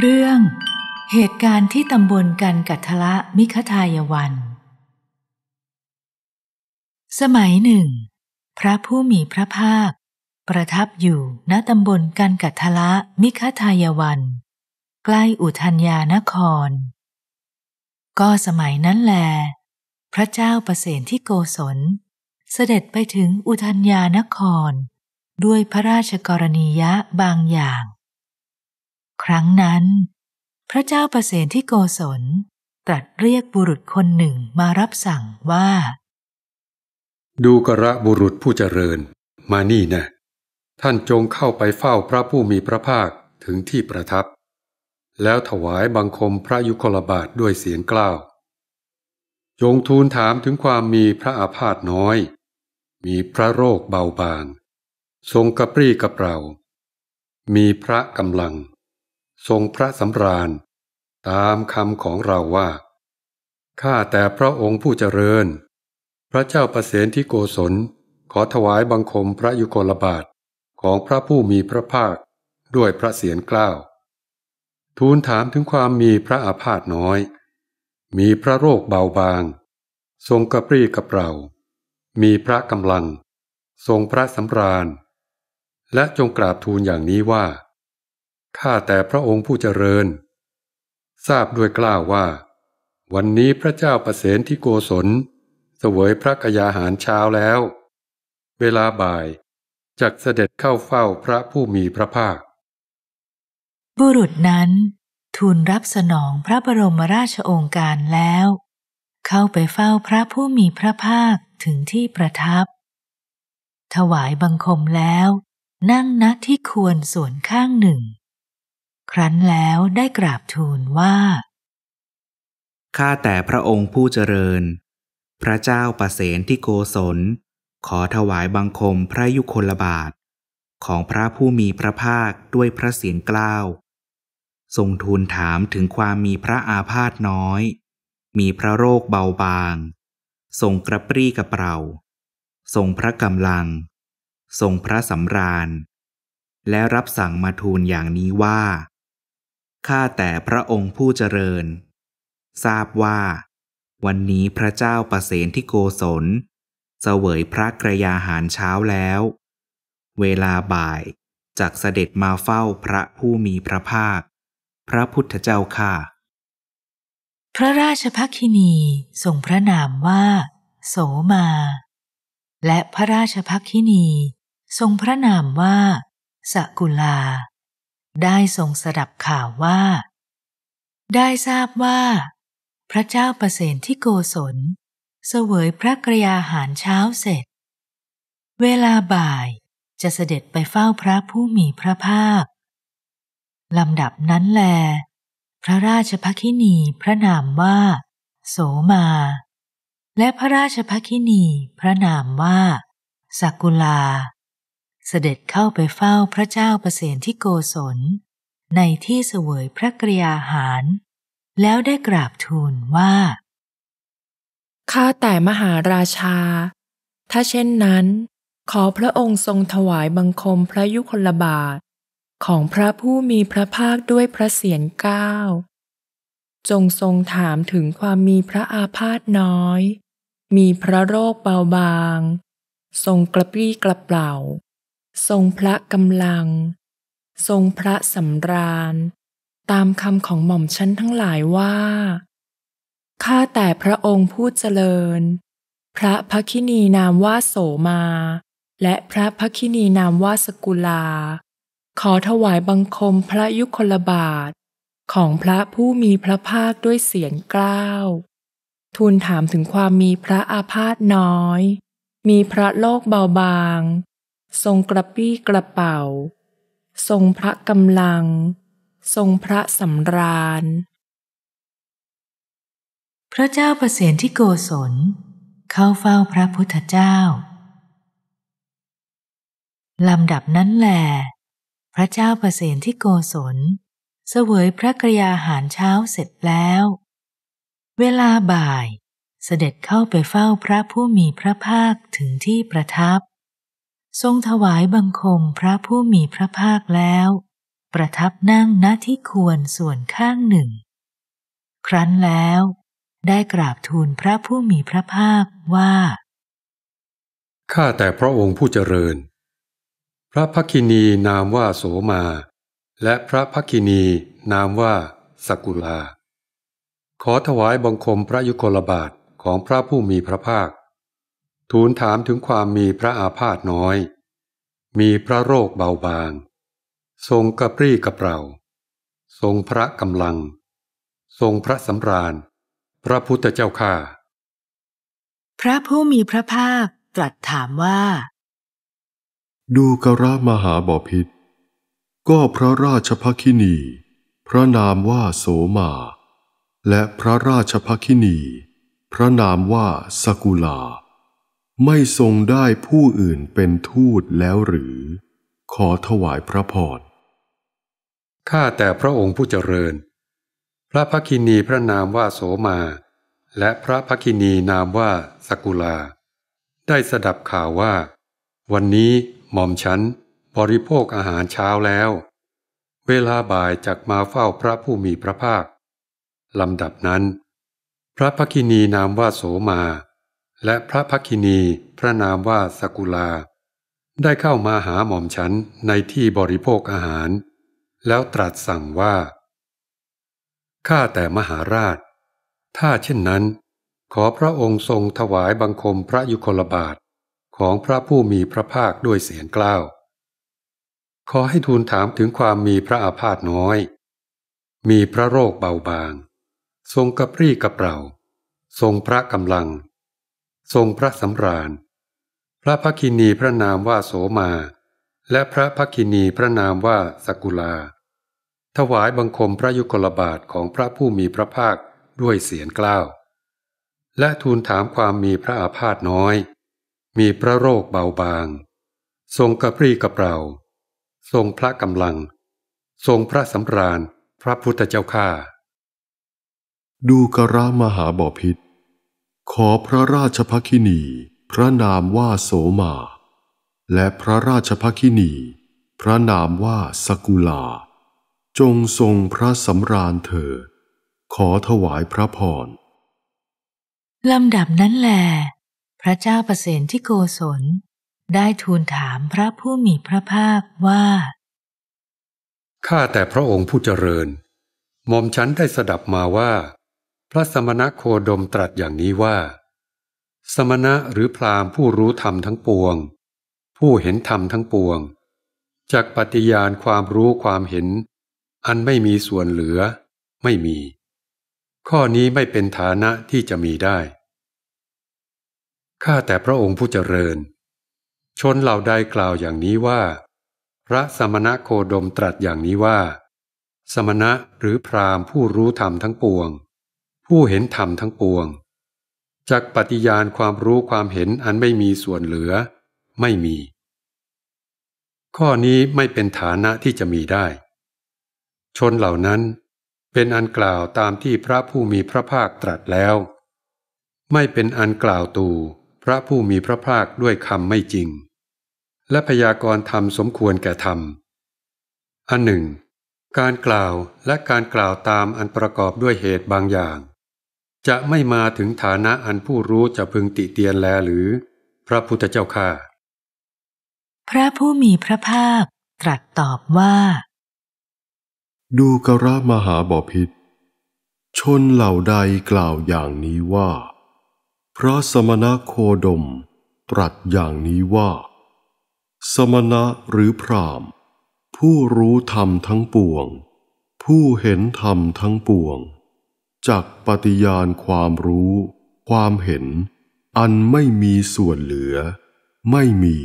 เรื่องเหตุการณ์ที่ตำบลกันกัทละมิคทายวัน สมัยหนึ่งพระผู้มีพระภาค ประทับอยู่ณตำบลกันกัทละมิคทายวันใกล้อุทัญญานคร ก็สมัยนั้นแล พระเจ้าประเสนที่โกศลเสด็จไปถึงอุทัญญานคร ด้วยพระราชกรณียะบางอย่างครั้งนั้น พระเจ้าประเสนที่โกศลตรัสเรียกบุรุษคนหนึ่งมารับสั่งว่า ดูกระบุรุษผู้เจริญ มานี่นะ ท่านจงเข้าไปเฝ้าพระผู้มีพระภาคถึงที่ประทับ แล้วถวายบังคมพระยุคลบาทด้วยเสียงกล้าว จงทูลถามถึงความมีพระอาพาธน้อย มีพระโรคเบาบาง ทรงกระปรี้กระเปร่า มีพระกำลังทรงพระสำราญตามคำของเราว่า ข้าแต่พระองค์ผู้เจริญ พระเจ้าประเสนที่โกศลขอถวายบังคมพระยุคลบาทของพระผู้มีพระภาคด้วยพระเสียรกล้าวทูลถามถึงความมีพระอาพาธน้อย มีพระโรคเบาบาง ทรงกระปรี้กระเป่ามีพระกำลัง ทรงพระสำราญ และจงกราบทูลอย่างนี้ว่าข้าแต่พระองค์ผู้เจริญ ทราบด้วยกล้าวว่า วันนี้พระเจ้าประเสนที่โกศลเสวยพระกยาหารเช้าแล้ว เวลาบ่ายจักเสด็จเข้าเฝ้าพระผู้มีพระภาค บุรุษนั้น ทูลรับสนองพระบรมราชองการแล้ว เข้าไปเฝ้าพระผู้มีพระภาคถึงที่ประทับ ถวายบังคมแล้ว นั่งณที่ควรส่วนข้างหนึ่งครั้นแล้วได้กราบทูลว่า ข้าแต่พระองค์ผู้เจริญ พระเจ้าประเสนที่โกศล ขอถวายบังคมพระยุคลบาท ของพระผู้มีพระภาคด้วยพระเสียงกล้าวทรงทูลถามถึงความมีพระอาพาธน้อย มีพระโรคเบาบาง ทรงกระปรี้กระเปร่า ทรงพระกำลัง ทรงพระสำราญ และรับสั่งมาทูลอย่างนี้ว่าข้าแต่พระองค์ผู้เจริญ ทราบว่า วันนี้พระเจ้าประเสนที่โกศลเสวยพระกระยาหารเช้าแล้ว เวลาบ่ายจากเสด็จมาเฝ้าพระผู้มีพระภาค พระพุทธเจ้าค่ะ พระราชพักินีส่งพระนามว่า โสมา และพระราชพักินี ทรงพระนามว่า สกุลาได้ทรงสดับข่าวว่า ได้ทราบว่า พระเจ้าประเสนที่โกศลเสวยพระกรยาหารเช้าเสร็จ เวลาบ่ายจะเสด็จไปเฝ้าพระผู้มีพระภาคลำดับนั้นแล พระราชภคินีพระนามว่าโสมา และพระราชภคินีพระนามว่าสักุลาเสด็จเข้าไปเฝ้าพระเจ้าประเสนที่โกศลในที่เสวยพระกริยาหาร แล้วได้กราบทูลว่า ข้าแต่มหาราชา ถ้าเช่นนั้น ขอพระองค์ทรงถวายบังคมพระยุคลบาท ของพระผู้มีพระภาคด้วยพระเสียรเก้าจงทรงถามถึงความมีพระอาพาธน้อย มีพระโรคเบาบาง ทรงกระปรี้กระเปล่าทรงพระกำลัง ทรงพระสำราญ ตามคำของหม่อมชั้นทั้งหลายว่าข้าแต่พระองค์ผู้เจริญ พระพักินีนามว่าโสมา และพระพักินีนามว่าสกุลา ขอถวายบังคมพระยุคลบาท ของพระผู้มีพระภาคด้วยเสียงกล้าวทูลถามถึงความมีพระอาพาธน้อย มีพระโลกเบาบางทรงกระปี้กระเป๋า ทรงพระกำลัง ทรงพระสำราญ พระเจ้าประเสนที่โกศลเข้าเฝ้าพระพุทธเจ้าลำดับนั้นแหลพระเจ้าประเสนที่โกศลเสวยพระกรยาหารเช้าเสร็จแล้ว เวลาบ่ายเสด็จเข้าไปเฝ้าพระผู้มีพระภาคถึงที่ประทับทรงถวายบังคมพระผู้มีพระภาคแล้ว ประทับนั่งณที่ควรส่วนข้างหนึ่ง ครั้นแล้วได้กราบทูลพระผู้มีพระภาคว่า ข้าแต่พระองค์ผู้เจริญ พระพักินีนามว่าโสมา และพระพักินีนามว่า สกุลา ขอถวายบังคมพระยุคลบาทของพระผู้มีพระภาคทูลถามถึงความมีพระอาพาธน้อย มีพระโรคเบาบาง ทรงกระปรี้กระเปร่า ทรงพระกำลัง ทรงพระสำราญ พระพุทธเจ้าข้าพระผู้มีพระภาคตรัสถามว่า ดูกระมหาบพิษก็พระราชภคินี พระนามว่าโสมา และพระราชภคินี พระนามว่าสกุลาไม่ทรงได้ผู้อื่นเป็นทูตแล้วหรือขอถวายพระพร ข้าแต่พระองค์ผู้เจริญ พระพักินีพระนามว่าโสมา และพระพักินีนามว่าสกุลา ได้สดับข่าวว่า วันนี้หม่อมฉันบริโภคอาหารเช้าแล้ว เวลาบ่ายจักมาเฝ้าพระผู้มีพระภาคลำดับนั้น พระพักินีนามว่าโสมาและพระพักินีพระนามว่าสกุลา ได้เข้ามาหาหม่อมฉันในที่บริโภคอาหาร แล้วตรัสสั่งว่าข้าแต่มหาราช ถ้าเช่นนั้น ขอพระองค์ทรงถวายบังคมพระยุคลบาทของพระผู้มีพระภาคด้วยเสียงกล้าวขอให้ทูลถามถึงความมีพระอาพาธน้อย มีพระโรคเบาบาง ทรงกระปรี้กระเปร่า ทรงพระกำลังทรงพระสำราญ พระพักินีพระนามว่าโสมา และพระพักินีพระนามว่าสกุลา ถวายบังคมพระยุคลบาทของพระผู้มีพระภาคด้วยเสียงกล้าว และทูลถามความมีพระอาพาธน้อย มีพระโรคเบาบาง ทรงกระปรี้กระเปร่าทรงพระกำลัง ทรงพระสำราญพระพุทธเจ้าข้าดูกระมหาบอพิษขอพระราชพักินี พระนามว่าโสมา และพระราชพักินี พระนามว่าสกุลา จงทรงพระสำราญเถิดขอถวายพระพรลำดับนั้นแหลพระเจ้าประเสนที่โกศลได้ทูลถามพระผู้มีพระภาคว่าข้าแต่พระองค์ผู้เจริญหม่อมฉันได้สดับมาว่าพระสมณโคดมตรัสอย่างนี้ว่า สมณะหรือพราหมณ์ผู้รู้ธรรมทั้งปวง ผู้เห็นธรรมทั้งปวง จากปฏิญาณความรู้ความเห็น อันไม่มีส่วนเหลือไม่มี ข้อนี้ไม่เป็นฐานะที่จะมีได้ข้าแต่พระองค์ผู้เจริญ ชนเหล่าใดกล่าวอย่างนี้ว่า พระสมณโคดมตรัสอย่างนี้ว่า สมณะหรือพราหมณ์ผู้รู้ธรรมทั้งปวงผู้เห็นธรรมทั้งปวง จากปฏิญาณความรู้ความเห็นอันไม่มีส่วนเหลือไม่มี ข้อนี้ไม่เป็นฐานะที่จะมีได้ ชนเหล่านั้นเป็นอันกล่าวตามที่พระผู้มีพระภาคตรัสแล้ว ไม่เป็นอันกล่าวตูพระผู้มีพระภาคด้วยคำไม่จริง และพยากรธรรมสมควรแก่ธรรมอันหนึ่ง การกล่าวและการกล่าวตามอันประกอบด้วยเหตุบางอย่างจะไม่มาถึงฐานะอันผู้รู้จะพึงติเตียนแลหรือ พระพุทธเจ้าค่าพระผู้มีพระภาคตรัสตอบว่า ดูกระมหาบพิษ ชนเหล่าใดกล่าวอย่างนี้ว่า พระสมณะโคดม ตรัสอย่างนี้ว่า สมณะหรือพรามผู้รู้ธรรมทั้งปวง ผู้เห็นธรรมทั้งปวงจากปฏิญาณความรู้ ความเห็น อันไม่มีส่วนเหลือ ไม่มี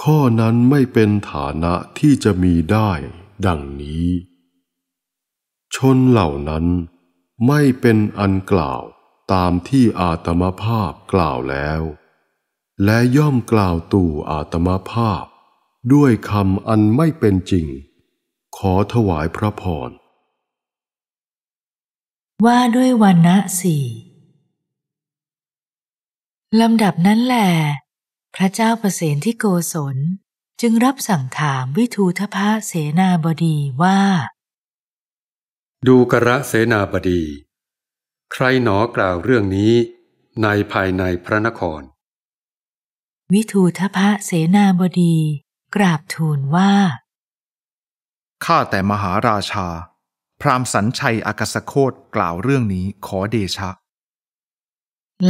ข้อนั้นไม่เป็นฐานะที่จะมีได้ดังนี้ ชนเหล่านั้นไม่เป็นอันกล่าวตามที่อาตมภาพกล่าวแล้ว และย่อมกล่าวตู่อาตมภาพ ด้วยคำอันไม่เป็นจริง ขอถวายพระพรว่าด้วยวันณะสี่ลำดับนั้นแหลพระเจ้าประเสนที่โกศลจึงรับสั่งถามวิทูทพะเสนาบดีว่า ดูกระเสนาบดี ใครหนอกล่าวเรื่องนี้ในภายในพระนคร วิทูทพะเสนาบดีกราบทูลว่า ข้าแต่มหาราชาพรามสัญชัยอากาศโคตกล่าวเรื่องนี้ขอเดชะ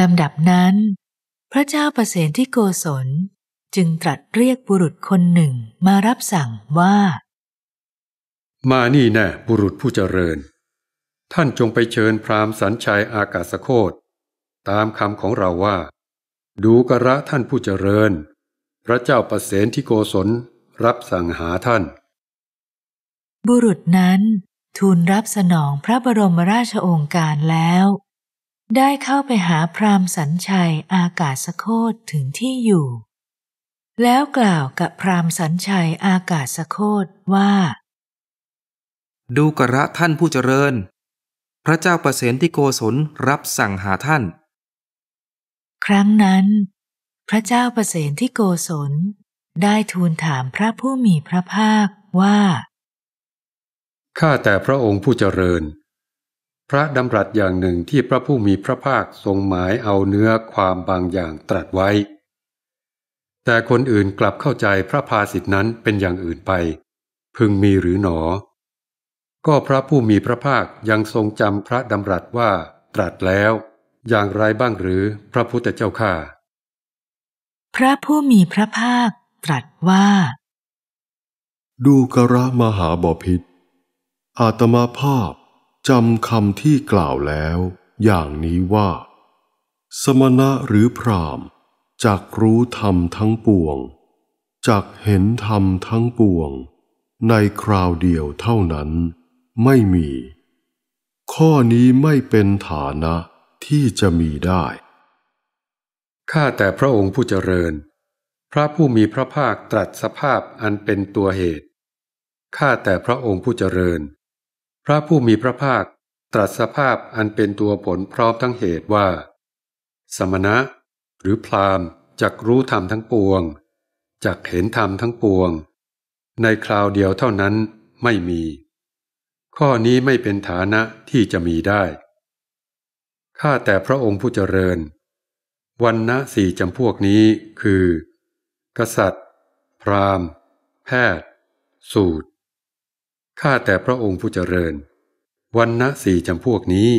ลำดับนั้น พระเจ้าประเสนที่โกศลจึงตรัสเรียกบุรุษคนหนึ่งมารับสั่งว่า มานี่แน่บุรุษผู้เจริญ ท่านจงไปเชิญพรามสัญชัยอากาศโคตตามคำของเราว่า ดูกระท่านผู้เจริญ พระเจ้าประเสนที่โกศลรับสั่งหาท่าน บุรุษนั้นทูลรับสนองพระบรมราชองค์การแล้ว ได้เข้าไปหาพราหมณ์สัญชัยอากาศโคตถึงที่อยู่ แล้วกล่าวกับพราหมณ์สัญชัยอากาศโคตว่า ดูกระท่านผู้เจริญ พระเจ้าประเสนที่โกศลรับสั่งหาท่าน ครั้งนั้น พระเจ้าประเสนที่โกศล ได้ทูลถามพระผู้มีพระภาคว่าข้าแต่พระองค์ผู้เจริญ พระดำรัสอย่างหนึ่งที่พระผู้มีพระภาคทรงหมายเอาเนื้อความบางอย่างตรัสไว้ แต่คนอื่นกลับเข้าใจพระภาสิทธินั้นเป็นอย่างอื่นไป พึงมีหรือหนอ ก็พระผู้มีพระภาคยังทรงจำพระดำรัสว่าตรัสแล้วอย่างไรบ้างหรือพระพุทธเจ้าข้า พระผู้มีพระภาคตรัสว่า ดูกระมหาบพิษอาตมาภาพจำคำที่กล่าวแล้วอย่างนี้ว่า สมณะหรือพรามจากรู้ธรรมทั้งปวง จากเห็นธรรมทั้งปวงในคราวเดียวเท่านั้นไม่มี ข้อนี้ไม่เป็นฐานะที่จะมีได้ข้าแต่พระองค์ผู้เจริญ พระผู้มีพระภาคตรัสสภาพอันเป็นตัวเหตุข้าแต่พระองค์ผู้เจริญพระผู้มีพระภาคตรัสภาพอันเป็นตัวผลพร้อมทั้งเหตุว่า สมณะหรือพรามจักรู้ธรรมทั้งปวงจักเห็นธรรมทั้งปวง ในคราวเดียวเท่านั้นไม่มี ข้อนี้ไม่เป็นฐานะที่จะมีได้ ข้าแต่พระองค์ผู้เจริญวันนะสี่จำพวกนี้คือ กษัตริย์ พรามแพทย์ สูตรข้าแต่พระองค์ผู้เจริญ วันณะสี่จำพวกนี้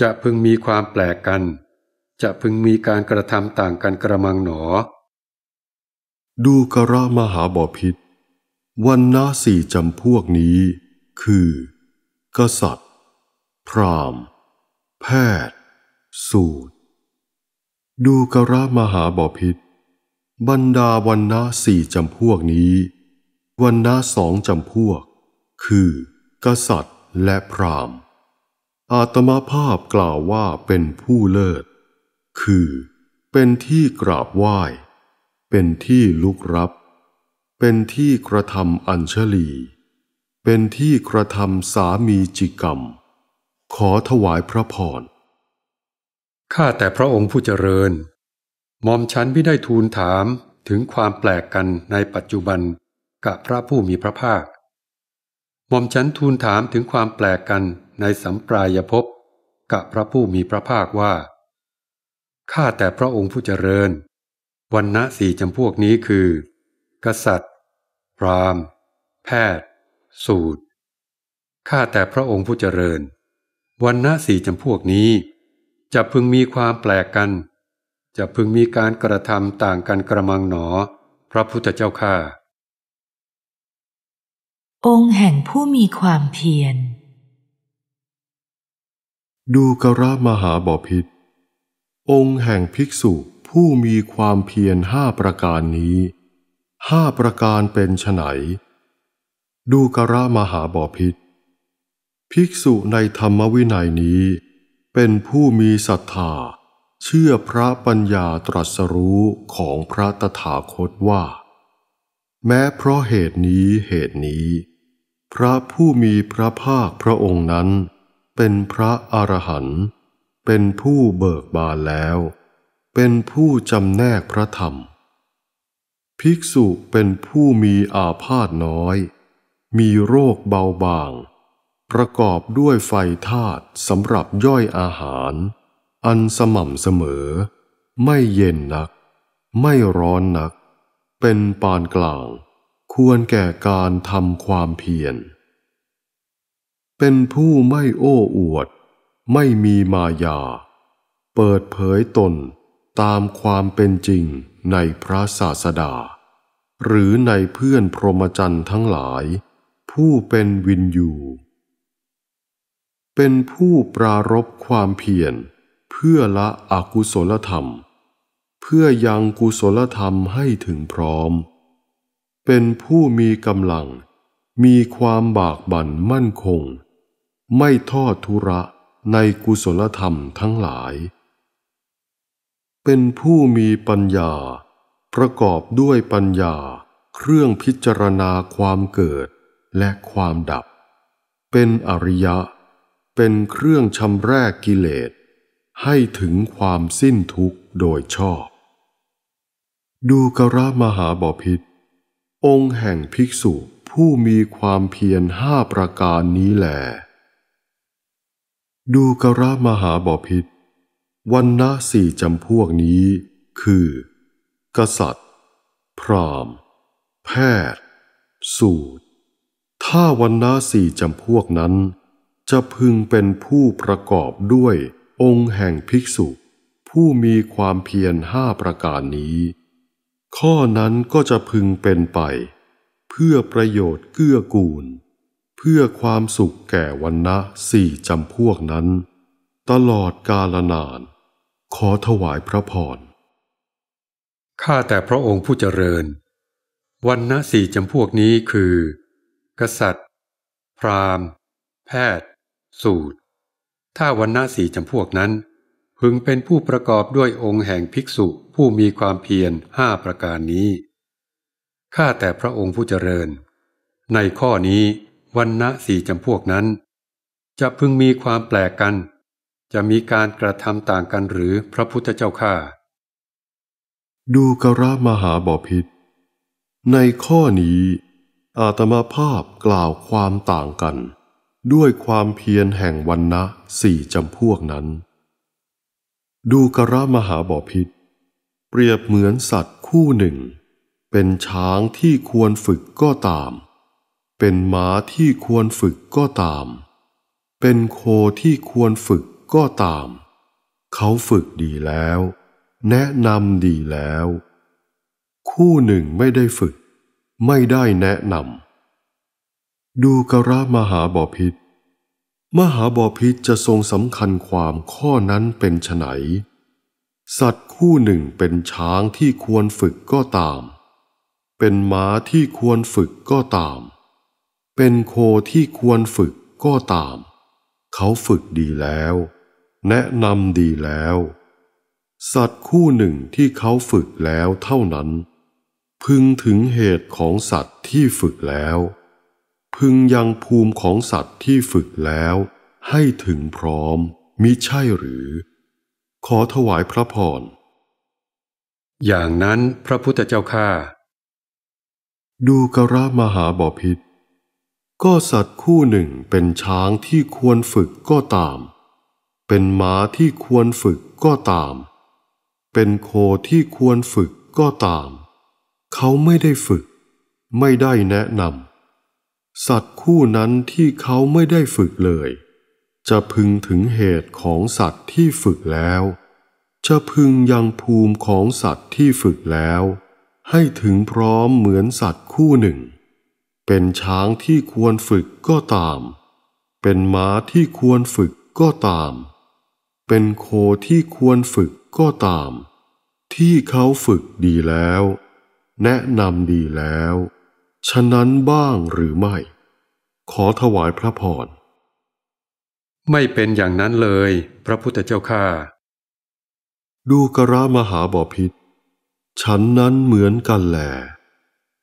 จะพึงมีความแปลกกัน จะพึงมีการกระทำต่างกันกระมังหนอ ดูกระมหาบอพิษวันณะสี่จำพวกนี้คือ กษัตริย์ พรามแพทย์ สูตร ดูกระมหาบอพิษบรรดาวันณะสี่จำพวกนี้วันณะสองจำพวกคือกษัตริย์และพราหมณ์ อาตมาภาพกล่าวว่าเป็นผู้เลิศ คือเป็นที่กราบไหว้ เป็นที่ลุกรับ เป็นที่กระทำอัญชลี เป็นที่กระทำสามีจิกรรม ขอถวายพระพร ข้าแต่พระองค์ผู้เจริญหม่อมฉันไม่ได้ทูลถามถึงความแปลกกันในปัจจุบันกับพระผู้มีพระภาคหม่อมฉันทูลถามถึงความแปลกกันในสัมปรายภพกับพระผู้มีพระภาคว่าข้าแต่พระองค์ผู้เจริญวันณะสี่จำพวกนี้คือ กษัตริย์ พราหมณ์ แพทย์สูตรข้าแต่พระองค์ผู้เจริญวันณะสี่จำพวกนี้ จะพึงมีความแปลกกัน จะพึงมีการกระทำต่างกันกระมังหนอ พระพุทธเจ้าข้าองค์แห่งผู้มีความเพียรดูกระมหาบพิษองค์แห่งภิกษุผู้มีความเพียรห้าประการนี้ห้าประการเป็นไนดูกระมหาบพิษภิกษุในธรรมวินัยนี้ เป็นผู้มีศรัทธา เชื่อพระปัญญาตรัสรู้ของพระตถาคตว่า แม้เพราะเหตุนี้เหตุนี้พระผู้มีพระภาคพระองค์นั้น เป็นพระอรหันต์เป็นผู้เบิกบานแล้ว เป็นผู้จำแนกพระธรรม ภิกษุเป็นผู้มีอาพาธน้อย มีโรคเบาบาง ประกอบด้วยไฟธาตุสำหรับย่อยอาหาร อันสม่ำเสมอ ไม่เย็นนัก ไม่ร้อนนัก เป็นปานกลางควรแก่การทำความเพียร เป็นผู้ไม่โอ้อวด ไม่มีมายา เปิดเผยตนตามความเป็นจริงในพระศาสดา หรือในเพื่อนพรหมจรรย์ทั้งหลาย ผู้เป็นวินยู เป็นผู้ปรารบความเพียรเพื่อละอกุศลธรรม เพื่อยังกุศลธรรมให้ถึงพร้อมเป็นผู้มีกำลัง มีความบากบั่นมั่นคง ไม่ทอดทุระ ในกุศลธรรมทั้งหลาย เป็นผู้มีปัญญา ประกอบด้วยปัญญา เครื่องพิจารณาความเกิดและความดับ เป็นอริยะ เป็นเครื่องชำแรกกิเลส ให้ถึงความสิ้นทุกข์โดยชอบ ดูกระมหาบาพิษองค์แห่งภิกษุผู้มีความเพียรห้าประการนี้แหลดูกระมหาบพิษวันนะสี่จำพวกนี้คือ กษัตริย์ พราหมณ์ แพทย์ สูตร ถ้าวันนะสี่จำพวกนั้นจะพึงเป็นผู้ประกอบด้วย องค์แห่งภิกษุ ผู้มีความเพียรห้าประการนี้ข้อนั้นก็จะพึงเป็นไป เพื่อประโยชน์เกื้อกูล เพื่อความสุขแก่วันนะสี่จำพวกนั้น ตลอดกาลนาน ขอถวายพระพร ข้าแต่พระองค์ผู้เจริญ วันนะสี่จำพวกนี้คือ กษัตริย์ พราหมณ์ แพทย์ สูตร ถ้าวันนะสี่จำพวกนั้นพึงเป็นผู้ประกอบด้วยองค์แห่งภิกษุผู้มีความเพียรห้าประการนี้ ข้าแต่พระองค์ผู้เจริญ ในข้อนี้วันณะสี่จำพวกนั้น จะพึงมีความแปลกกัน จะมีการกระทำต่างกันหรือพระพุทธเจ้าข้าดูกระมหาบอพิษในข้อนี้ อาตมาภาพกล่าวความต่างกัน ด้วยความเพียรแห่งวันนะสี่จำพวกนั้นดูกระมหาบอพิษเปรียบเหมือนสัตว์คู่หนึ่ง เป็นช้างที่ควรฝึกก็ตาม เป็นม้าที่ควรฝึกก็ตาม เป็นโคที่ควรฝึกก็ตาม เขาฝึกดีแล้ว แนะนำดีแล้ว คู่หนึ่งไม่ได้ฝึก ไม่ได้แนะนำดูกระมหาบอพิษมหาบอพิษจะทรงสำคัญความข้อนั้นเป็นไนสัตว์คู่หนึ่งเป็นช้างที่ควรฝึกก็ตาม เป็นม้าที่ควรฝึกก็ตาม เป็นโคที่ควรฝึกก็ตาม เขาฝึกดีแล้ว แนะนำดีแล้ว สัตว์คู่หนึ่งที่เขาฝึกแล้วเท่านั้น พึงถึงเหตุของสัตว์ที่ฝึกแล้วพึงยังภูมิของสัตว์ที่ฝึกแล้ว ให้ถึงพร้อมมิใช่หรือ ขอถวายพระพร อย่างนั้นพระพุทธเจ้าข้าดูกระมหาบอพิษก็สัตว์คู่หนึ่งเป็นช้างที่ควรฝึกก็ตาม เป็นม้าที่ควรฝึกก็ตาม เป็นโคที่ควรฝึกก็ตาม เขาไม่ได้ฝึก ไม่ได้แนะนำสัตว์คู่นั้นที่เขาไม่ได้ฝึกเลย จะพึงถึงเหตุของสัตว์ที่ฝึกแล้ว จะพึงยังภูมิของสัตว์ที่ฝึกแล้ว ให้ถึงพร้อมเหมือนสัตว์คู่หนึ่ง เป็นช้างที่ควรฝึกก็ตาม เป็นม้าที่ควรฝึกก็ตาม เป็นโคที่ควรฝึกก็ตาม ที่เขาฝึกดีแล้ว แนะนำดีแล้วฉะนั้นบ้างหรือไม่ ขอถวายพระพรไม่เป็นอย่างนั้นเลย พระพุทธเจ้าข้าดูกระมหาบอพิษฉันนั้นเหมือนกันแหล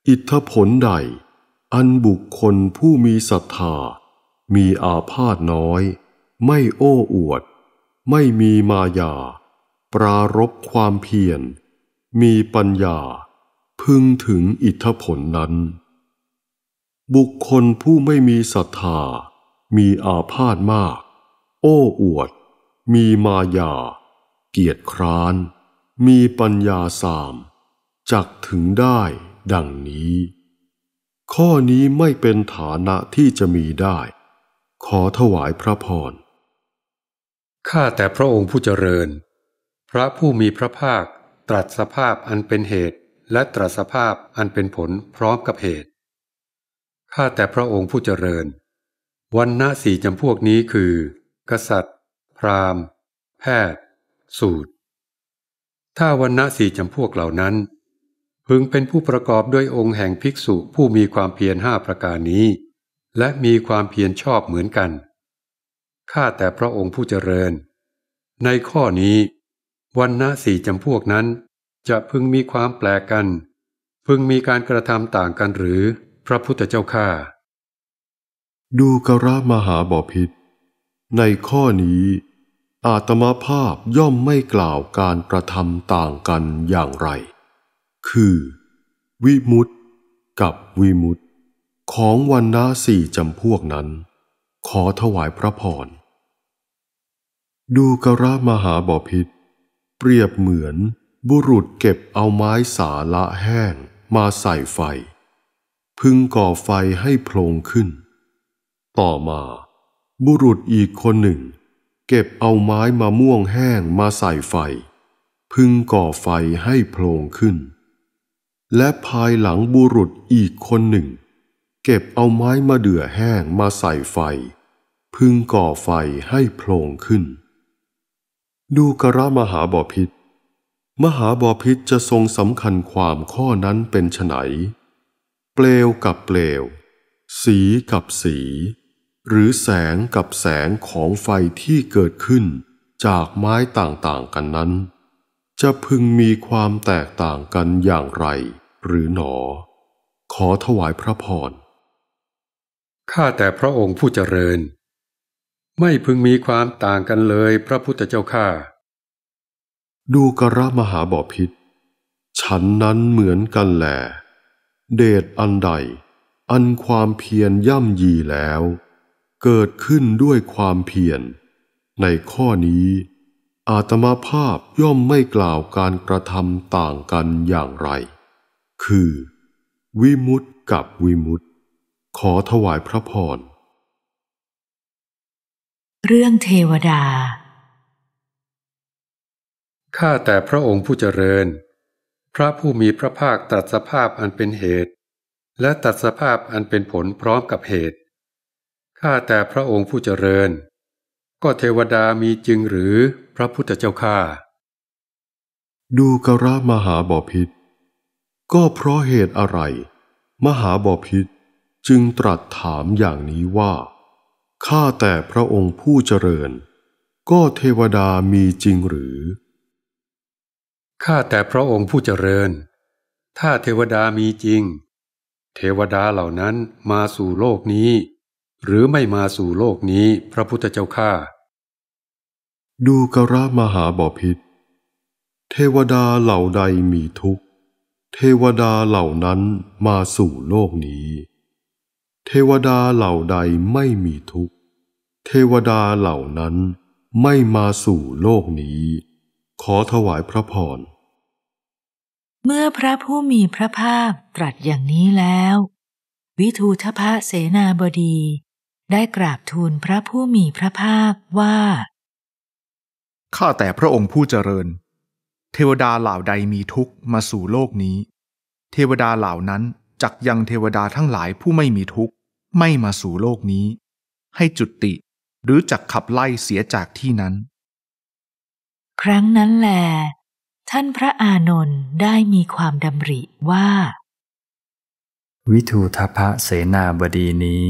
อิทธผลใด อันบุคคลผู้มีศรัทธา มีอาพาธน้อย ไม่โอ้อวด ไม่มีมายา ปรารบความเพียร มีปัญญา พึงถึงอิทธผลนั้นบุคคลผู้ไม่มีศรัทธา มีอาพาธมาก โอ้อวด มีมายา เกียรติคร้าน มีปัญญาสาม จักถึงได้ดังนี้ ข้อนี้ไม่เป็นฐานะที่จะมีได้ ขอถวายพระพร ข้าแต่พระองค์ผู้เจริญ พระผู้มีพระภาคตรัสสภาพอันเป็นเหตุและตรัสภาพอันเป็นผลพร้อมกับเหตุข้าแต่พระองค์ผู้เจริญ วันณะสี่จำพวกนี้คือ กษัตริย์ พราหมณ์ แพทย์ สูตร ถ้าวันณะสี่จำพวกเหล่านั้น พึงเป็นผู้ประกอบด้วยองค์แห่งภิกษุผู้มีความเพียรห้าประการนี้ และมีความเพียรชอบเหมือนกันข้าแต่พระองค์ผู้เจริญ ในข้อนี้วันณะสี่จำพวกนั้นจะพึงมีความแปลกกัน พึงมีการกระทำต่างกันหรือพระพุทธเจ้าข้าดูกระมหาบอพิษในข้อนี้ อาตมาภาพย่อมไม่กล่าวการกระทำต่างกันอย่างไร คือ วิมุตตกับวิมุตตของวันนาสี่จำพวกนั้น ขอถวายพระพร ดูกระมหาบอพิษเปรียบเหมือนบุรุษเก็บเอาไม้สาละแห้งมาใส่ไฟพึงก่อไฟให้โพลงขึ้น ต่อมา บุรุษอีกคนหนึ่ง เก็บเอาไม้มะม่วงแห้งมาใส่ไฟ พึงก่อไฟให้โพลงขึ้น และภายหลังบุรุษอีกคนหนึ่ง เก็บเอาไม้มะเดื่อแห้งมาใส่ไฟ พึงก่อไฟให้โพลงขึ้น ดูกระมหาบอพิษมหาบอพิษจะทรงสำคัญความข้อนั้นเป็นไฉนเปลวกับเปลว สีกับสี หรือแสงกับแสงของไฟที่เกิดขึ้นจากไม้ต่างๆกันนั้น จะพึงมีความแตกต่างกันอย่างไรหรือหนอ ขอถวายพระพรข้าแต่พระองค์ผู้เจริญ ไม่พึงมีความต่างกันเลยพระพุทธเจ้าข้าดูกระมหาบอพิษฉันนั้นเหมือนกันแหละเดชอันใดอันความเพียรย่ำยีแล้ว เกิดขึ้นด้วยความเพียรในข้อนี้ อาตมาภาพย่อมไม่กล่าวการกระทำต่างกันอย่างไร คือ วิมุตติกับวิมุตติขอถวายพระพร เรื่องเทวดา ข้าแต่พระองค์ผู้เจริญพระผู้มีพระภาคตัดสภาพอันเป็นเหตุ และตัดสภาพอันเป็นผลพร้อมกับเหตุข้าแต่พระองค์ผู้เจริญ ก็เทวดามีจริงหรือพระพุทธเจ้าข้าดูกรามหาบอพิษก็เพราะเหตุอะไร มหาบอพิษจึงตรัสถามอย่างนี้ว่าข้าแต่พระองค์ผู้เจริญ ก็เทวดามีจริงหรือข้าแต่พระองค์ผู้เจริญ ถ้าเทวดามีจริง เทวดาเหล่านั้นมาสู่โลกนี้ หรือไม่มาสู่โลกนี้พระพุทธเจ้าข้าดูกรามหาบอพิษเทวดาเหล่าใดมีทุกข์ เทวดาเหล่านั้นมาสู่โลกนี้ เทวดาเหล่าใดไม่มีทุกข์ เทวดาเหล่านั้นไม่มาสู่โลกนี้ขอถวายพระพรเมื่อพระผู้มีพระภาค ตรัสอย่างนี้แล้ว วิทูทพะเสนาบดีได้กราบทูลพระผู้มีพระภาคว่า ข้าแต่พระองค์ผู้เจริญ เทวดาเหล่าใดมีทุกข์ มาสู่โลกนี้ เทวดาเหล่านั้น จักยังเทวดาทั้งหลายผู้ไม่มีทุกข์ไม่มาสู่โลกนี้ ให้จุติหรือจักขับไล่เสียจากที่นั้นครั้งนั้นแล ท่านพระอานนท์ได้มีความดำริว่า วิทูทพะเสนาบดีนี้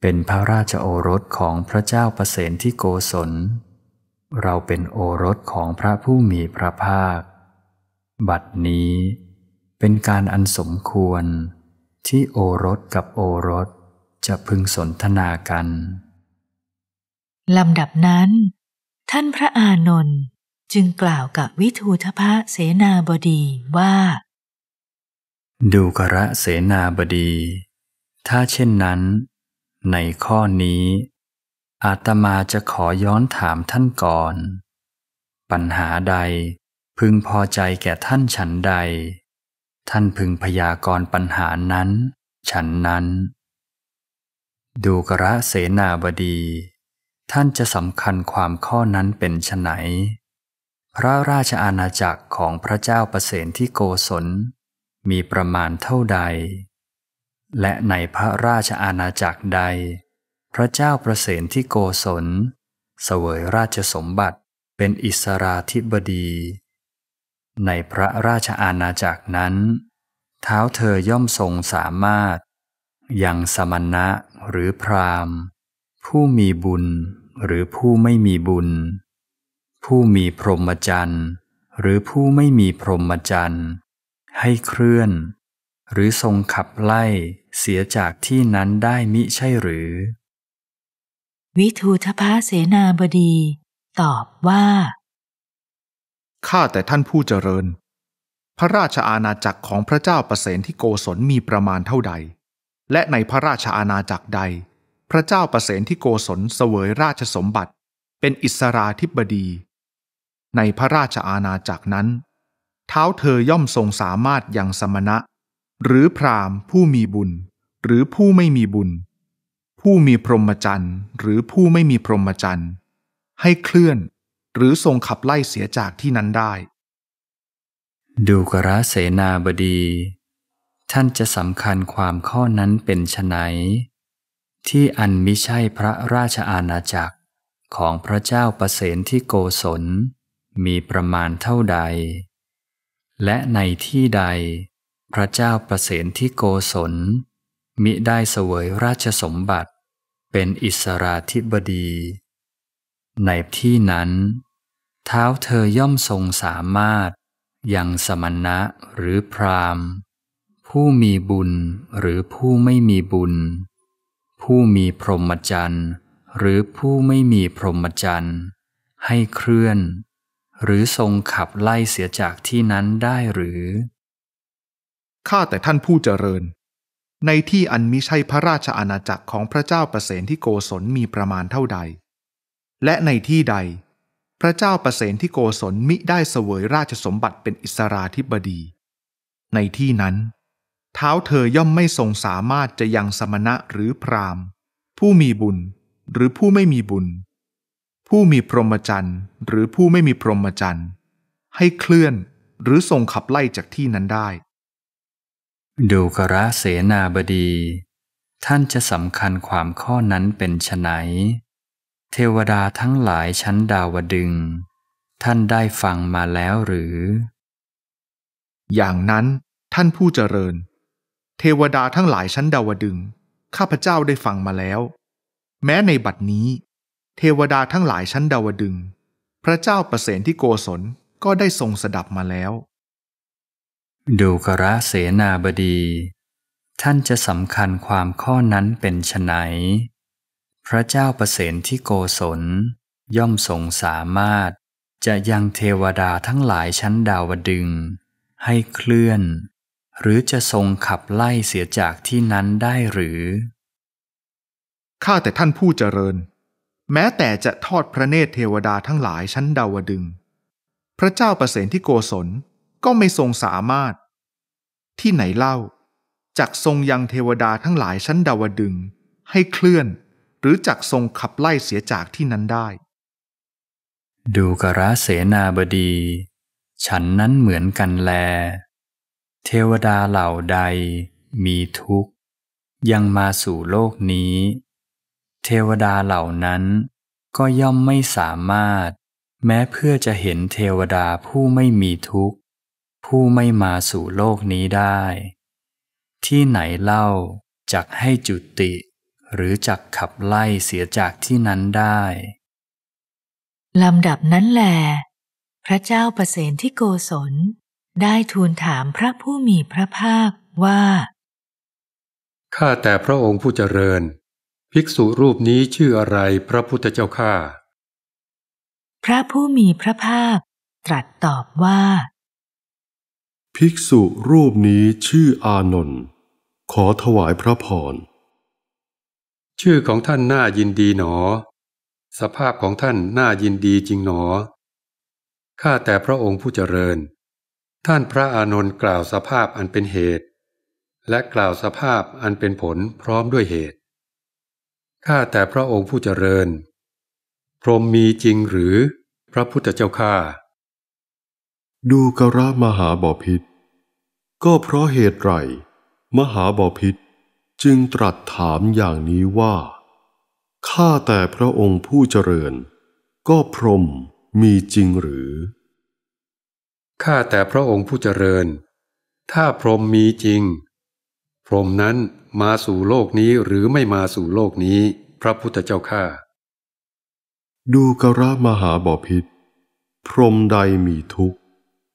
เป็นพระราชโอรสของพระเจ้าประเสนที่โกศล เราเป็นโอรสของพระผู้มีพระภาค บัดนี้เป็นการอันสมควรที่โอรสกับโอรสจะพึงสนทนากันลำดับนั้น ท่านพระอานนท์จึงกล่าวกับวิทูทพะเสนาบดีว่า ดูกระเสนาบดี ถ้าเช่นนั้น ในข้อนี้ อาตมาจะขอย้อนถามท่านก่อน ปัญหาใดพึงพอใจแก่ท่านฉันใด ท่านพึงพยากรปัญหานั้น ฉันนั้น ดูกระเสนาบดี ท่านจะสำคัญความข้อนั้นเป็นไฉนพระราชอาณาจักรของพระเจ้าประเสนที่โกศลมีประมาณเท่าใด และในพระราชอาณาจักรใด พระเจ้าประเสนที่โกศลเสวยราชสมบัติเป็นอิสราธิบดี ในพระราชอาณาจักรนั้น เท้าเธอย่อมทรงสามารถยังสมณะหรือพรามผู้มีบุญหรือผู้ไม่มีบุญผู้มีพรหมจรรย์หรือผู้ไม่มีพรหมจรรย์ให้เคลื่อนหรือทรงขับไล่เสียจากที่นั้นได้มิใช่หรือ วิทูทพาเสนาบดีตอบว่า ข้าแต่ท่านผู้เจริญ พระราชอาณาจักรของพระเจ้าประเสนที่โกศลมีประมาณเท่าใด และในพระราชอาณาจักรใด พระเจ้าประเสนที่โกศลเสวยราชสมบัติเป็นอิสราธิบดีในพระราชอาณาจักรนั้นเท้าเธอย่อมทรงสามารถอย่างสมณะ หรือพราหมณ์ผู้มีบุญหรือผู้ไม่มีบุญ ผู้มีพรหมจรรย์หรือผู้ไม่มีพรหมจรรย์ให้เคลื่อนหรือทรงขับไล่เสียจากที่นั้นได้ ดูกระเสนาบดี ท่านจะสำคัญความข้อนั้นเป็นไฉนที่อันมิใช่พระราชอาณาจักรของพระเจ้าประเสนที่โกศลมีประมาณเท่าใด และในที่ใด พระเจ้าประเสนที่โกศลมิได้เสวยราชสมบัติเป็นอิสราธิบดี ในที่นั้น เท้าเธอย่อมทรงสามารถยังสมณะหรือพรามผู้มีบุญหรือผู้ไม่มีบุญ ผู้มีพรหมจรรย์หรือผู้ไม่มีพรหมจรรย์ให้เคลื่อนหรือทรงขับไล่เสียจากที่นั้นได้หรือข้าแต่ท่านผู้เจริญ ในที่อันมิใช่พระราชอาณาจักรของพระเจ้าประเสนที่โกศลมีประมาณเท่าใด และในที่ใด พระเจ้าประเสนที่โกศลมิได้เสวยราชสมบัติเป็นอิสราธิบดี ในที่นั้น เท้าเธอย่อมไม่ทรงสามารถจะยังสมณะหรือพราหมณ์ ผู้มีบุญหรือผู้ไม่มีบุญผู้มีพรหมจรรย์หรือผู้ไม่มีพรหมจรรย์ให้เคลื่อนหรือส่งขับไล่จากที่นั้นได้ ดูกระเสนาบดี ท่านจะสำคัญความข้อนั้นเป็นไหน เทวดาทั้งหลายชั้นดาวดึง ท่านได้ฟังมาแล้วหรือ อย่างนั้นท่านผู้เจริญ เทวดาทั้งหลายชั้นดาวดึง ข้าพเจ้าได้ฟังมาแล้ว แม้ในบัดนี้เทวดาทั้งหลายชั้นดาวดึง พระเจ้าประเสนที่โกศลก็ได้ทรงสดับมาแล้วดูกระเสนาบดี ท่านจะสำคัญความข้อนั้นเป็นไฉนพระเจ้าประเสนที่โกศลย่อมทรงสามารถจะยังเทวดาทั้งหลายชั้นดาวดึง ให้เคลื่อน หรือจะทรงขับไล่เสียจากที่นั้นได้หรือ ข้าแต่ท่านผู้เจริญแม้แต่จะทอดพระเนตรเทวดาทั้งหลายชั้นดาวดึง พระเจ้าประเสนที่โกศลก็ไม่ทรงสามารถ ที่ไหนเล่าจักทรงยังเทวดาทั้งหลายชั้นดาวดึงให้เคลื่อน หรือจักทรงขับไล่เสียจากที่นั้นได้ ดูกระเสนาบดี ฉันนั้นเหมือนกันแล เทวดาเหล่าใดมีทุกข์ ยังมาสู่โลกนี้เทวดาเหล่านั้นก็ย่อมไม่สามารถ แม้เพื่อจะเห็นเทวดาผู้ไม่มีทุกข์ ผู้ไม่มาสู่โลกนี้ได้ ที่ไหนเล่า จักให้จุติ หรือจักขับไล่เสียจากที่นั้นได้ ลำดับนั้นแหลพระเจ้าประเสนที่โกศลได้ทูลถามพระผู้มีพระภาคว่าข้าแต่พระองค์ผู้เจริญภิกษุรูปนี้ชื่ออะไรพระพุทธเจ้าข้า พระผู้มีพระภาคตรัสตอบว่า ภิกษุรูปนี้ชื่ออานนท์ขอถวายพระพร ชื่อของท่านน่ายินดีหนอ สภาพของท่านน่ายินดีจริงหนอข้าแต่พระองค์ผู้เจริญ ท่านพระอานนท์กล่าวสภาพอันเป็นเหตุ และกล่าวสภาพอันเป็นผลพร้อมด้วยเหตุข้าแต่พระองค์ผู้เจริญ พรหมมีจริงหรือพระพุทธเจ้าข้าดูกระมหาบอพิษก็เพราะเหตุไรมหาบอพิษจึงตรัสถามอย่างนี้ว่าข้าแต่พระองค์ผู้เจริญ ก็พรหมมีจริงหรือข้าแต่พระองค์ผู้เจริญ ถ้าพรหมมีจริงพรหมนั้นมาสู่โลกนี้หรือไม่มาสู่โลกนี้ พระพุทธเจ้าข้าดูกระมหาบอพิษพรหมใดมีทุกข์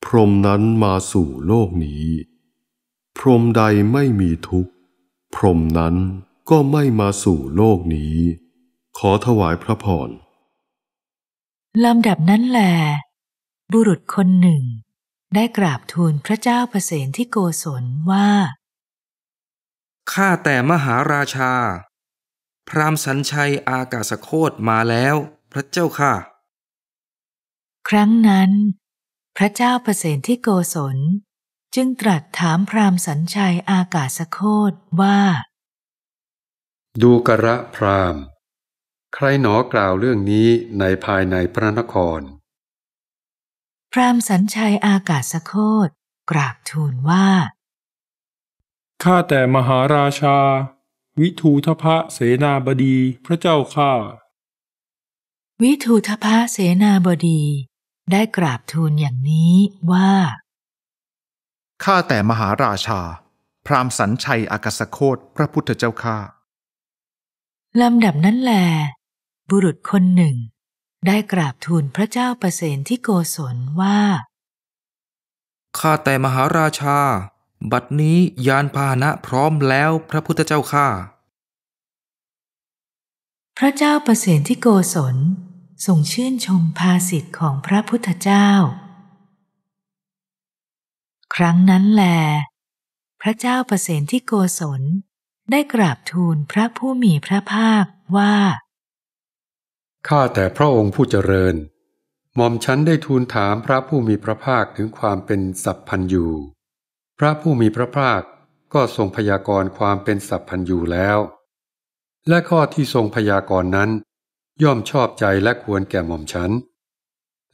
พรหมนั้นมาสู่โลกนี้ พรหมใดไม่มีทุกข์ พรหมนั้นก็ไม่มาสู่โลกนี้ ขอถวายพระพรลำดับนั้นแหลบุรุษคนหนึ่ง ได้กราบทูลพระเจ้าปรตเสนที่โกศลว่าข้าแต่มหาราชาพรามสัญชัยอากาศโคตมาแล้วพระเจ้าค่ะ ครั้งนั้น พระเจ้าเปรตที่โกศล จึงตรัสถามพรามสัญชัยอากาศโคตว่า ดูกระพรามใครหนอกล่าวเรื่องนี้ในภายในพระนคร พรามสัญชัยอากาศโคตกราบทูลว่าข้าแต่มหาราชา วิทูทพะเสนาบดี พระเจ้าข้าวิทูทพะเสนาบดี ได้กราบทูลอย่างนี้ว่า ข้าแต่มหาราชา พรามสัญชัยอากาศโคตพระพุทธเจ้าข้าลำดับนั้นแหลบุรุษคนหนึ่ง ได้กราบทูลพระเจ้าประเสนที่โกศลว่า ข้าแต่มหาราชาบัดนี้ยานพาหนะพร้อมแล้วพระพุทธเจ้าข้าพระเจ้าประเสนที่โกศลส่งชื่นชมภาสิทธิ์ของพระพุทธเจ้า ครั้งนั้นแล พระเจ้าประเสนที่โกศลได้กราบทูลพระผู้มีพระภาคว่า ข้าแต่พระองค์ผู้เจริญหม่อมฉันได้ทูลถามพระผู้มีพระภาคถึงความเป็นสัพพันยู่พระผู้มีพระภาคก็ทรงพยากรณ์ความเป็นสัพพัญญูแล้ว และข้อที่ทรงพยากรณ์นั้นย่อมชอบใจและควรแก่หม่อมฉัน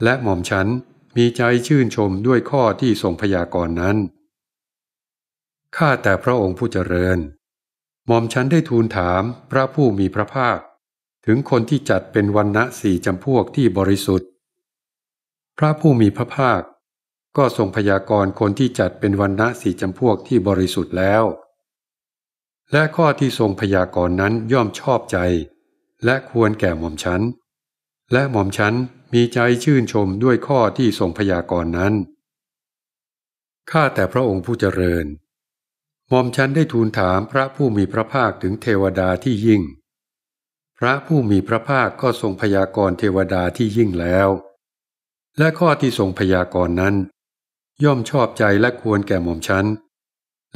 และหม่อมฉันมีใจชื่นชมด้วยข้อที่ทรงพยากรณ์นั้น ข้าแต่พระองค์ผู้เจริญ หม่อมฉันได้ทูลถามพระผู้มีพระภาค ถึงคนที่จัดเป็นวันณะสี่จำพวกที่บริสุทธิ์ พระผู้มีพระภาคก็ทรงพยากรคนที่จัดเป็นวันณะสี่จำพวกที่บริสุทธิ์แล้ว และข้อที่ทรงพยากรณ์นั้นย่อมชอบใจ และควรแก่หม่อมชั้น และหม่อมชั้นมีใจชื่นชมด้วยข้อที่ทรงพยากรณ์นั้น ข้าแต่พระองค์ผู้เจริญ หม่อมชั้นได้ทูลถามพระผู้มีพระภาคถึงเทวดาที่ยิ่ง พระผู้มีพระภาคก็ทรงพยากรณ์เทวดาที่ยิ่งแล้ว และข้อที่ทรงพยากรณ์นั้นย่อมชอบใจและควรแก่หม่อมชัน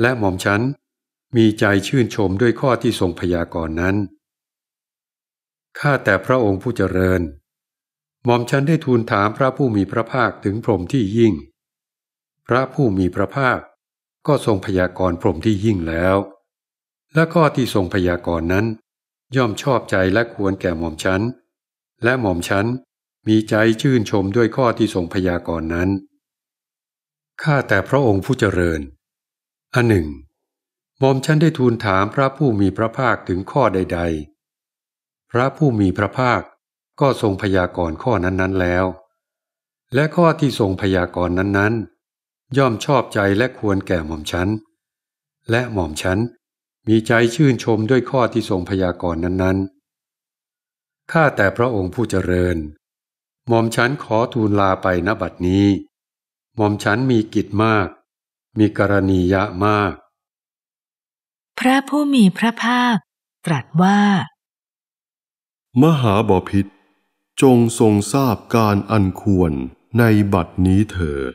และหม่อมชัน มีใจชื่นชมด้วยข้อที่ทรงพยากรณ์นั้น ข้าแต่พระองค์ผู้เจริญ หม่อมชันได้ทูลถามพระผู้มีพระภาคถึงพรหมที่ยิ่ง พระผู้มีพระภาคก็ทรงพยากรณ์พรหมที่ยิ่งแล้ว และข้อที่ทรงพยากรณ์นั้น ย่อมชอบใจและควรแก่หม่อมชัน และหม่อมชันมีใจชื่นชมด้วยข้อที่ทรงพยากรณ์นั้นข้าแต่พระองค์ผู้เจริญอันหนึ่งหมอมฉันได้ทูลถามพระผู้มีพระภาคถึงข้อใดๆ พระผู้มีพระภาคก็ทรงพยากรณ์ข้อนั้น ๆ แล้ว และข้อที่ทรงพยากรณ์นั้นๆย่อมชอบใจและควรแก่หม่อมฉันและหม่อมฉันมีใจชื่นชมด้วยข้อที่ทรงพยากรณ์นั้นๆข้าแต่พระองค์ผู้เจริญ หม่อมฉันขอทูลลาไปณบัดนี้หม่อมฉันมีกิจมาก มีกรณียะมาก พระผู้มีพระภาคตรัสว่า มหาบพิษจงทรงทราบการอันควรในบัดนี้เถิด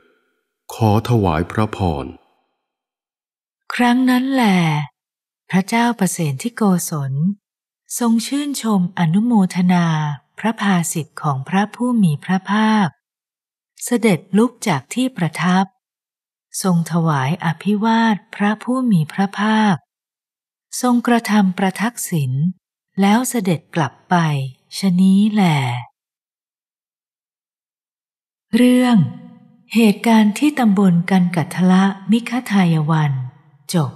ขอถวายพระพร ครั้งนั้นแหลพระเจ้าประเสนที่โกศลทรงชื่นชมอนุโมทนาพระภาสิทธิ์ของพระผู้มีพระภาคเสด็จลุกจากที่ประทับ ทรงถวายอภิวาทพระผู้มีพระภาค ทรงกระทำประทักษิณแล้วเสด็จกลับไปชนี้แหลเรื่อง เหตุการณ์ที่ตำบลกันกัทละมิคทายวันจบ